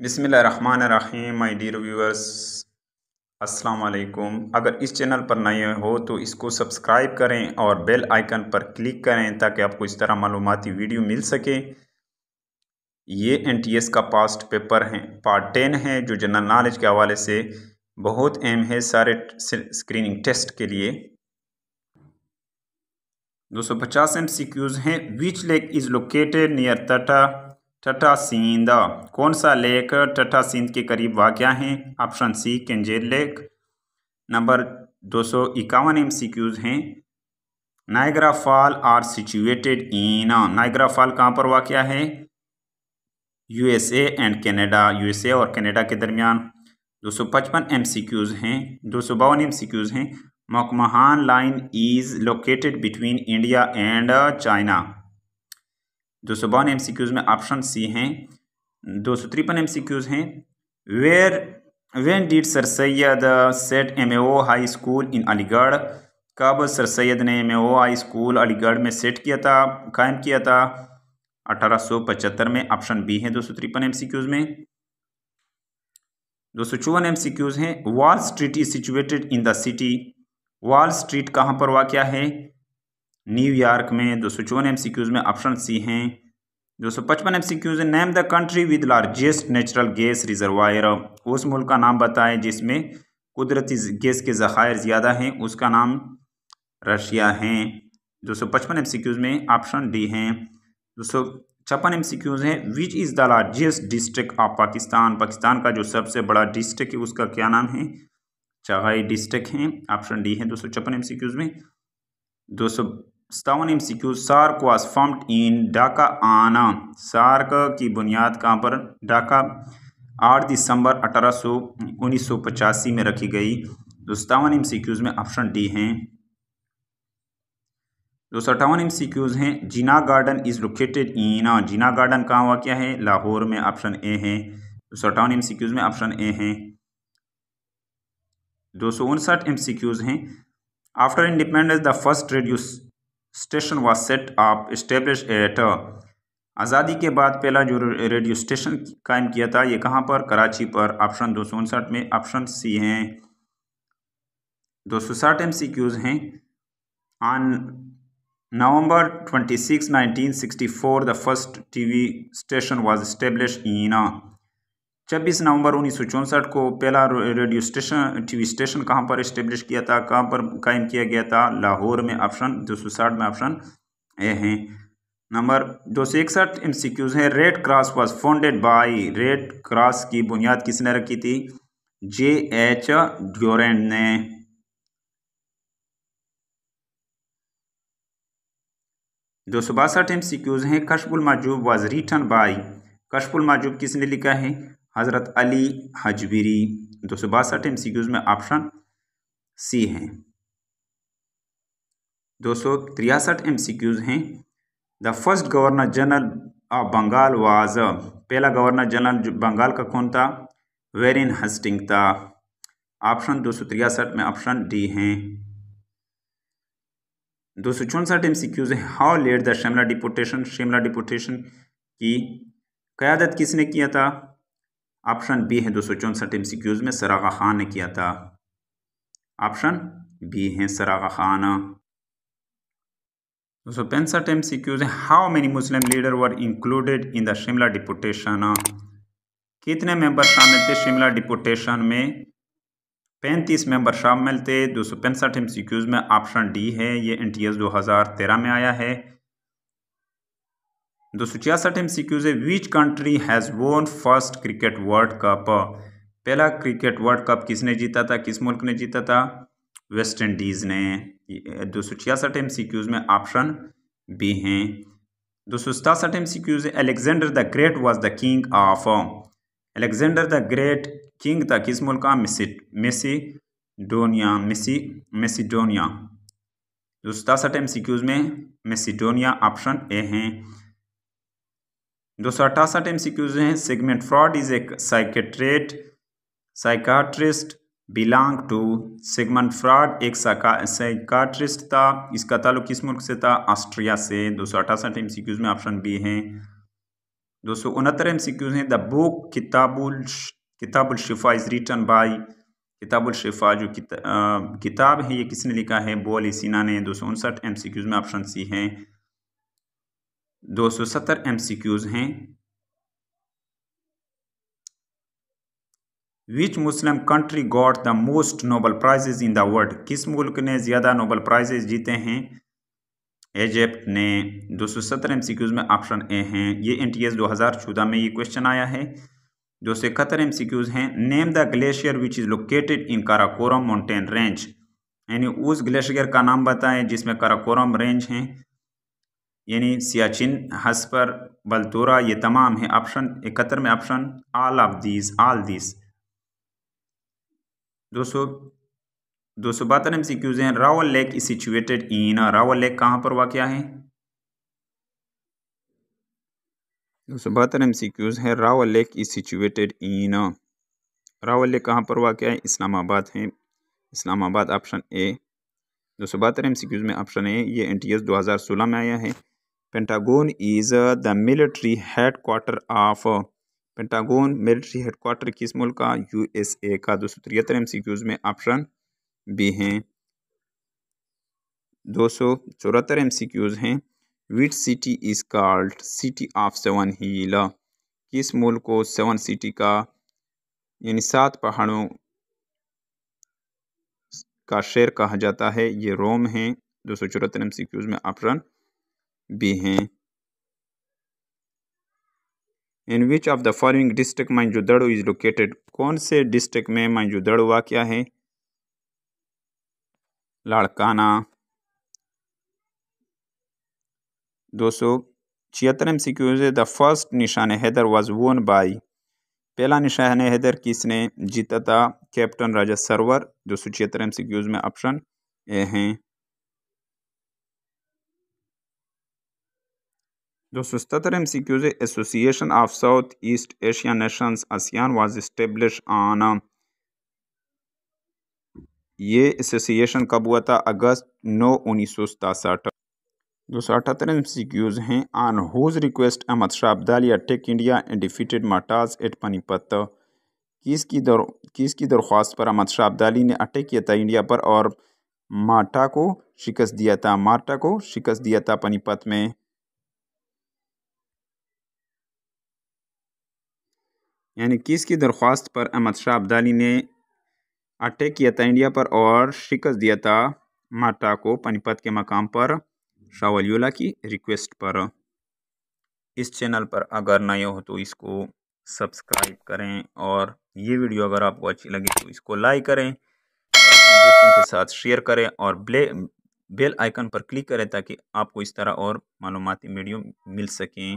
Rahim my dear viewers अस्सलाम वालेकुम अगर इस चैनल पर नए हो तो इसको सब्सक्राइब करें और बेल आइकन पर क्लिक करें ताकि आपको इस तरह मालूमती वीडियो मिल सके ये एनटीएस का पास्ट पेपर है पार्ट टेन है जो जनरल नॉलेज के हवाले से बहुत अहम है सारे स्क्रीनिंग टेस्ट के लिए दो सौ पचास एम सी क्यूज़ हैं which lake is located near Thatta Sindh कौन सा लेक सिंध के करीब वाक़ है option C Keenjhar lake number दो सौ इक्यावन एम सी क्यूज़ हैं Niagara fall are situated in Niagara fall कहाँ पर वाक़ है यूएसए एंड कनाडा यूएसए और कनाडा के दरमियान दो सौ पचपन एम सी क्यूज़ हैं दो सौ बावन एम सी क्यूज़ हैं McMahon line is located between India and China दो सौ बावन एम सी क्यूज़ में ऑप्शन सी हैं दो सौ तिरपन एम सी क्यूज़ हैं where when did sir Syed set M A O high school in Aligarh कब सर सैद ने M A O high school Aligarh में सेट किया था कायम किया था अठारह सौ पचहत्तर में ऑप्शन बी है दो सौ तिरपन एम सी क्यूज़ में दो सौ चौवन एम सी क्यूज़ हैं wall street is situated in the city wall street कहाँ पर वाक़ है न्यूयॉर्क में दो सौ चौवन एम सी क्यूज़ में ऑप्शन सी हैं दो सौ पचपन M C Qs name the country with largest natural gas reservoir उस मुल्क का नाम बताएं जिसमें कुदरती गैस के ज़खायर ज़्यादा हैं उसका नाम रशिया हैं दो सौ पचपन एम सी क्यूज़ में ऑप्शन डी हैं दो सौ छप्पन एम सी क्यूज़ हैं which is the largest district of Pakistan Pakistan का जो सबसे बड़ा डिस्ट्रिक्ट है उसका क्या नाम है चाहे डिस्ट्रिक्ट हैं ऑप्शन डी है दो सौ छप्पन एम सी क्यूज़ में दो सौ सतावन M C Q SAARC was form in Dhaka आना सार्क की बुनियाद कहाँ पर ढाका आठ दिसंबर अठारह सौ उन्नीस सौ पचासी में रखी गई तो सतावन एम सी क्यूज़ में ऑप्शन डी हैं जो सतावन एम सी क्यूज़ हैं Jinnah garden is located in Jinnah garden कहाँ हुआ क्या है लाहौर में ऑप्शन ए है तो सतावन एम सी क्यूज़ में ऑप्शन ए हैं दो सौ उनसठ एम सी क्यूज़ हैं after independence the first trade you station was set up establish at आज़ादी के बाद पहला जो रेडियो स्टेशन कायम किया था ये कहाँ पर कराची पर ऑप्शन दो में ऑप्शन सी हैं दो सौ साठ एम सी क्यूज़ हैं on November twenty six nineteen sixty four the first T V station was establish in छब्बीस नवंबर उन्नीस सौ को पहला रेडियो स्टेशन टीवी स्टेशन कहाँ पर इस्टेब्लिश किया था कहां पर कायम किया गया था लाहौर में ऑप्शन दो सौ साठ में ऑप्शन ए हैं नंबर दो सौ इकसठ एम सी क्यूज हैं red cross was founded by red cross की बुनियाद किसने रखी थी जे एच ड्योरेंट ने दो सौ बासठ एम सी क्यूज हैं Kashful Mahjoob was written by Kashful Mahjoob किसने लिखा है हज़रत अली हजबीरी दो सौ बासठ एम सी क्यूज़ में ऑप्शन सी हैं दो सौ तिरसठ एम सी क्यूज़ हैं the first governor general of Bengal was पहला गवर्नर जनरल बंगाल का कौन था वेरिन हस्टिंग था ऑप्शन दो सौ तिरसठ में ऑप्शन डी हैं दो सौ चौंसठ एम सी क्यूज़ हैं how led the Shimla deputation Shimla deputation की क़्यादत किसने किया था ऑप्शन बी है दो सौ चौंसठ एम सी क्यूज में सरागा खान ने किया था ऑप्शन बी है सरागा खान दो सौ पैंसठ एम सी क्यूज है how many Muslim leader were included in the Shimla deputation कितने मेंबर शामिल थे शिमला डिपुटेशन में पैंतीस मेंबर शामिल थे दो सौ पैंसठ एम सी क्यूज में ऑप्शन डी है ये एन टी एस दो हज़ार तेरह में आया है दो सौ छियासठ एम सी क्यूज है which country has won first cricket world cup पहला क्रिकेट वर्ल्ड कप किसने जीता था किस मुल्क ने जीता था वेस्ट इंडीज़ ने दो सौ छियासठ एम सी क्यूज में ऑप्शन बी हैं दो सौ सतासठ M C Qs Alexander the great was the king of Alexander the great king था किस मुल्क का मेसीडोनिया मेसी मेसीडोनिया दो सौ सतासठ एम सी क्यूज में मेसीडोनिया ऑप्शन ए हैं दो सौ अट्ठासठ एम सी क्यूज हैं Sigmund Freud is a psychiatrist psychiatrist belong to Sigmund Freud एक साइकाट्रिस्ट था इसका ताल्लुक किस मुल्क से था ऑस्ट्रिया से दो सौ अट्ठासठ एम सी क्यूज में ऑप्शन बी हैं दो सौ उनहत्तर एम सी क्यूज हैं the book Kitabul Kitabul Shifa is written by किताबुल शिफा जो किता, आ, किताब है ये किसने लिखा है बोअली सिन्हा ने दो सौ उनसठ एम सी क्यूज में ऑप्शन सी हैं दो सौ सत्तर एम सी क्यूज़ हैं which Muslim country got the most Nobel prizes in the world किस मुल्क ने ज़्यादा नोबल प्राइजेज जीते हैं एजिप्ट ने दो सौ सत्तर एम सी क्यूज़ में ऑप्शन ए हैं ये एन टी एस दो हज़ार चौदह में ये क्वेश्चन आया है दो सौ इकहत्तर एम सी क्यूज़ हैं name the glacier which is located in Karakoram mountain range यानी उस ग्लेशियर का नाम बताएं जिसमें काराकोरम रेंज हैं यानी सियाचिन हसपर बलतोरा ये तमाम है ऑप्शन इकहत्तर में option all of these all these दो सौ दो सौ बहत्तर एम सी क्यूज हैं Rawal lake is situated in Rawal lake कहाँ पर वाक़ है दो सौ बहत्तर एम सी क्यूज हैं Rawal lake is situated in Rawal lake कहाँ पर वाक़ है इस्लामाबाद है इस्लामाबाद ऑप्शन ए दो सौ बहत्तर एम सी क्यूज में ऑप्शन ए ये एन टी एस दो हज़ार सोलह में आया है is the military headquarter of Pentagon military headquarter किस मुल्क का यू एस ए का दो सौ तिहत्तर एम सी क्यूज़ में ऑप्शन बी हैं दो सौ चौहत्तर एम सी क्यूज़ हैं which city is called city of seven hills किस मुल्क को सेवन सिटी का यानी सात पहाड़ों का शेर कहा जाता है ये रोम है दो सौ चौहत्तर एम सी क्यूज़ में ऑप्शन भी हैं in which of the following district Moenjodaro is located कौन से डिस्ट्रिक्ट में मंजूदड़ वाक्य है लाड़काना दो सौ छिहत्तर M C Qs the first Nishan Haider was वोन बाई पहला निशान हैदर किसने जीता था कैप्टन राजा सरवर दो सौ छिहत्तर एम सी क्यूज में ऑप्शन ए हैं जो सस्तर M C Qs association of south east Asia nations ASEAN was establish on ये एसोसिएशन कब हुआ था अगस्त नौ उन्नीस सौ सतासठ दो सौ अठहत्तर एम सी क्यूज हैं on whose request Ahmad Shah अब्दालिया टेक इंडिया एंड डिफीटेड मटाज एट पनीपत किसकी दर किसकी दरख्वास्त पर अहमद शाह अब्दाली ने अटैक किया था इंडिया पर और माटा को शिकस्त दिया था मार्टा को शिकस्त दिया था पनीपत में यानी की दरख्वास्त पर अहमद शाह अब्दाली ने अटैक किया था इंडिया पर और शिकस्त दिया था माटा को पानीपत के मकाम पर शाह की रिक्वेस्ट पर इस चैनल पर अगर नए हो तो इसको सब्सक्राइब करें और ये वीडियो अगर आपको अच्छी लगे तो इसको लाइक करें दोस्तों के साथ शेयर करें और ब्ले बेल आइकन पर क्लिक करें ताकि आपको इस तरह और मालूमती वीडियो मिल सकें